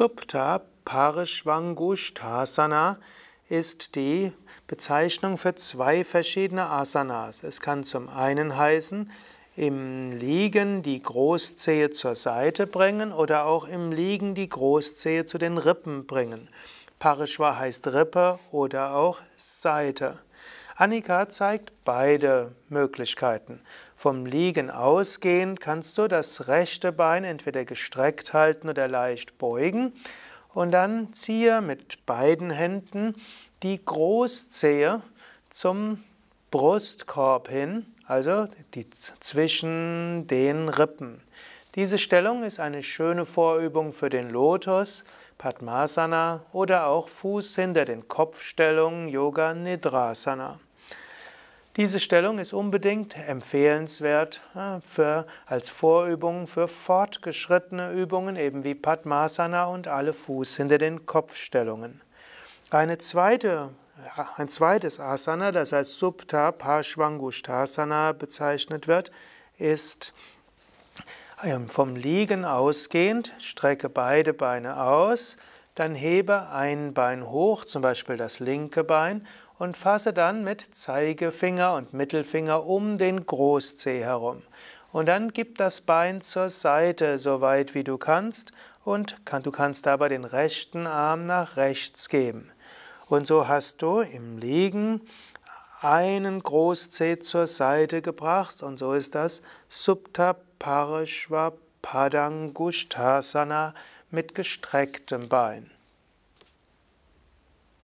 Supta Parishvangushtasana ist die Bezeichnung für zwei verschiedene Asanas. Es kann zum einen heißen, im Liegen die Großzehe zur Seite bringen oder auch im Liegen die Großzehe zu den Rippen bringen. Parishva heißt Rippe oder auch Seite. Annika zeigt beide Möglichkeiten. Vom Liegen ausgehend kannst du das rechte Bein entweder gestreckt halten oder leicht beugen und dann ziehe mit beiden Händen die Großzehe zum Brustkorb hin, also die, zwischen den Rippen. Diese Stellung ist eine schöne Vorübung für den Lotus, Padmasana oder auch Fuß hinter den Kopfstellungen Yoga Nidrasana. Diese Stellung ist unbedingt empfehlenswert äh, für, als Vorübung für fortgeschrittene Übungen, eben wie Padmasana und alle Fuß hinter den Kopfstellungen. Eine zweite, ein zweites Asana, das als Subta Parshvangushtasana bezeichnet wird, ist ähm, vom Liegen ausgehend, strecke beide Beine aus, dann hebe ein Bein hoch, zum Beispiel das linke Bein, und fasse dann mit Zeigefinger und Mittelfinger um den Großzeh herum. Und dann gib das Bein zur Seite, so weit wie du kannst, und kann, du kannst dabei den rechten Arm nach rechts geben. Und so hast du im Liegen einen Großzeh zur Seite gebracht und so ist das Subtaparishva Padangushtasana mit gestrecktem Bein.